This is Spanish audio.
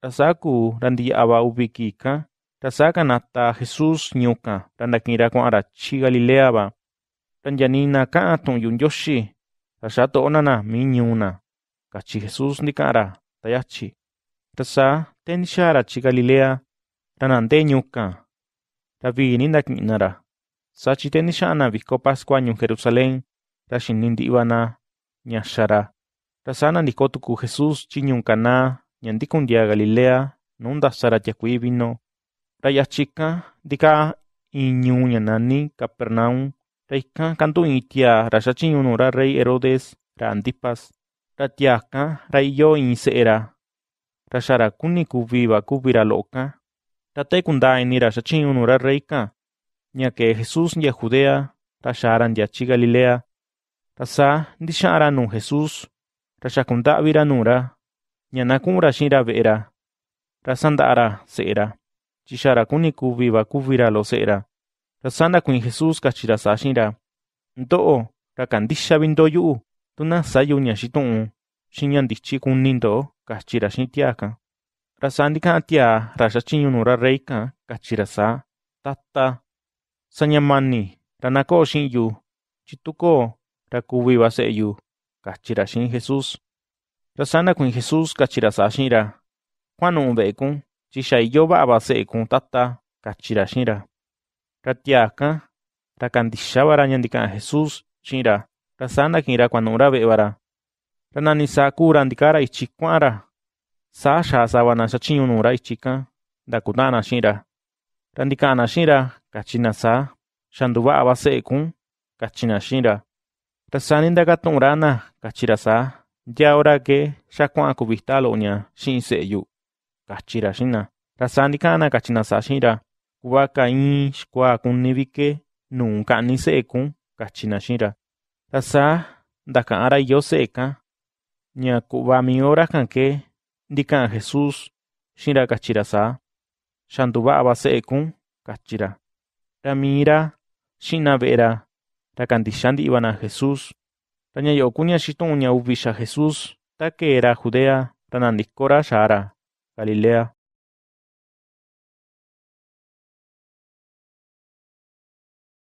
tasaku randi ubi ubikika tasaka nata Jesus nyuka dan randakira ara Chi Galilea ba janina ka atong yun yoshi tasato onana minyuna kachi Jesus nikara tayachi tasa tenshara chi Galilea ante nyuka tapi ini ravini ndakinara sachi tenishana viko pascua Jerusalem nindi rashinindi ibana nyashara tasana nikotuku Jesus chinyunkana Nyandikundia Galilea, nunda sara rayachika raya chica, dika iñu capernaun, Capernaum, reika cantu itia unura rey Herodes, randipas, Antipas, rayo tiaka, viva, iyo insera, loca, loca loka, ra en rayachiñunu reika, que Jesús ya Judea, Tasharan ya yachi Galilea, ra sa un Jesús, viranura kuꞌun ra ra ra ra ra ra xiꞌin veꞌe seꞌe Ñanakũ rachirábe'éra rasanda'arã se'éra chichárakú nikuvi bakúvira ra se'éra rasánakuin Jesús kachi ra ra ra xiꞌin ndoꞌo vi rasachíra nto'o rakandíxavi ntoyu'u tunasáyu ña xitu'un xiñandichi kuni nto'o kachi ra xiꞌin kan raxitiáka rasandi ka'an tiaa ra rey kan kachi ra rasá tata sañamani ranakóo xi'in yu kuvi rakuviva seꞌe yu kachi ra xiꞌin Jesús Rasanakuin Jesús kan, kachirasa xíra. Juan ba abase kun tata kachira shira, Ratiaka kira ñandika'an Jesús xíra. Rasanakinra kuanúra ve'evara. Rananisákura ndikára ichi kua'ára. Sa xaasávana xachiñunúra ichika shira, shira. Randika'ana shira, kachina sa abase kun, kachina xíra. indagatun ndakatu'unrana kachira sa. ahora que ya con cubistalo ña sin seyu. Kachira shina. La kana kachina sashira. Kubaka kun nunca ni sekun kachina shira. Rasa daka yo seca. Ña mi hora Jesús shira kachira sa. Shanduba sekun kachira. Ramira shina vera. iban a Jesús Taña Yocuña SHITON Uña Uvisha Jesús, que era Judea, Tanandiscora Yara, Galilea,